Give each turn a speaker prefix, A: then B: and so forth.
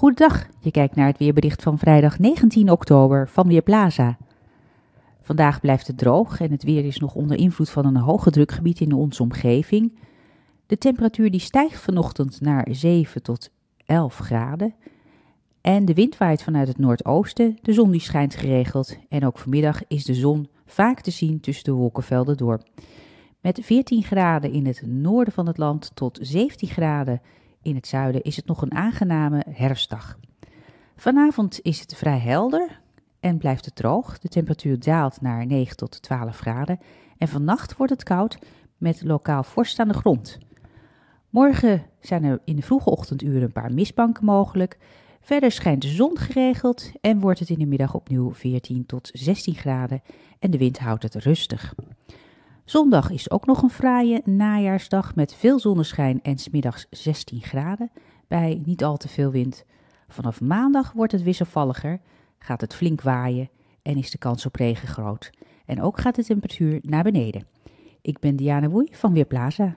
A: Goedendag, je kijkt naar het weerbericht van vrijdag 19 oktober van Weerplaza. Vandaag blijft het droog en het weer is nog onder invloed van een hoge drukgebied in onze omgeving. De temperatuur die stijgt vanochtend naar 7 tot 11 graden. En de wind waait vanuit het noordoosten, de zon die schijnt geregeld en ook vanmiddag is de zon vaak te zien tussen de wolkenvelden door. Met 14 graden in het noorden van het land tot 17 graden in het zuiden is het nog een aangename herfstdag. Vanavond is het vrij helder en blijft het droog. De temperatuur daalt naar 9 tot 12 graden. En vannacht wordt het koud met lokaal vorst aan de grond. Morgen zijn er in de vroege ochtenduren een paar mistbanken mogelijk. Verder schijnt de zon geregeld en wordt het in de middag opnieuw 14 tot 16 graden en de wind houdt het rustig. Zondag is ook nog een fraaie najaarsdag met veel zonneschijn en smiddags 16 graden bij niet al te veel wind. Vanaf maandag wordt het wisselvalliger, gaat het flink waaien en is de kans op regen groot. En ook gaat de temperatuur naar beneden. Ik ben Diana Woei van Weerplaza.